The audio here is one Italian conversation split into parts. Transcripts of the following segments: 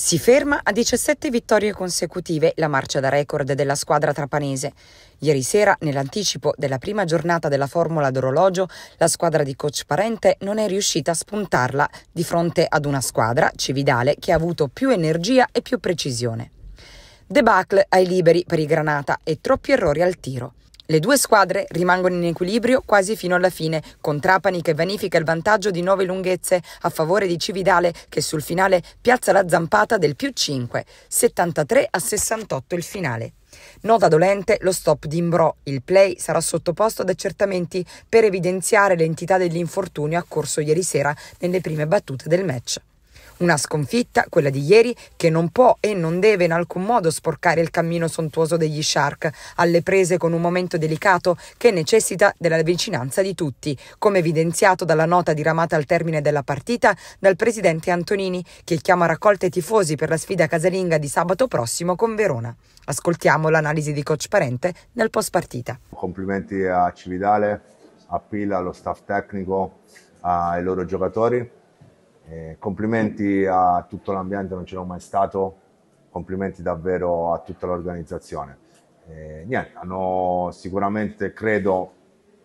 Si ferma a 17 vittorie consecutive la marcia da record della squadra trapanese. Ieri sera, nell'anticipo della prima giornata della Formula d'Orologio, la squadra di coach Parente non è riuscita a spuntarla di fronte ad una squadra, Cividale, che ha avuto più energia e più precisione. Debacle ai liberi per i Granata e troppi errori al tiro. Le due squadre rimangono in equilibrio quasi fino alla fine, con Trapani che vanifica il vantaggio di nove lunghezze a favore di Cividale che sul finale piazza la zampata del più 5, 73 a 68 il finale. Nota dolente lo stop di Imbro. Il play sarà sottoposto ad accertamenti per evidenziare l'entità dell'infortunio accorso ieri sera nelle prime battute del match. Una sconfitta, quella di ieri, che non può e non deve in alcun modo sporcare il cammino sontuoso degli Shark, alle prese con un momento delicato che necessita della vicinanza di tutti, come evidenziato dalla nota diramata al termine della partita dal presidente Antonini, che chiama raccolta i tifosi per la sfida casalinga di sabato prossimo con Verona. Ascoltiamo l'analisi di coach Parente nel post partita. Complimenti a Cividale, a Pila, allo staff tecnico, ai loro giocatori eh, complimenti a tutto l'ambiente, non ce l'ho mai stato, complimenti davvero a tutta l'organizzazione. Eh, niente, hanno sicuramente, credo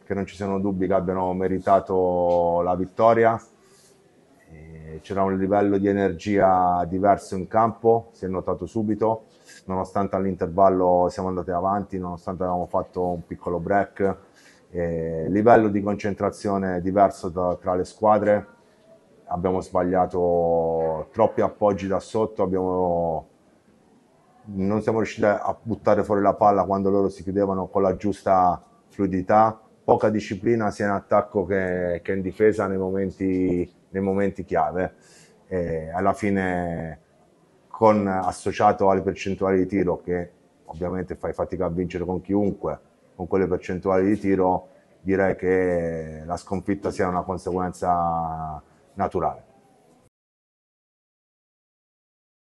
che non ci siano dubbi che abbiano meritato la vittoria. Eh, c'era un livello di energia diverso in campo, si è notato subito, nonostante all'intervallo siamo andati avanti, nonostante avevamo fatto un piccolo break, eh, livello di concentrazione diverso da, tra le squadre, abbiamo sbagliato troppi appoggi da sotto, abbiamo... non siamo riusciti a buttare fuori la palla quando loro si chiudevano con la giusta fluidità, poca disciplina sia in attacco che, che in difesa nei momenti, nei momenti chiave. E alla fine con, associato alle percentuali di tiro che ovviamente fai fatica a vincere con chiunque, con quelle percentuali di tiro direi che la sconfitta sia una conseguenza naturale.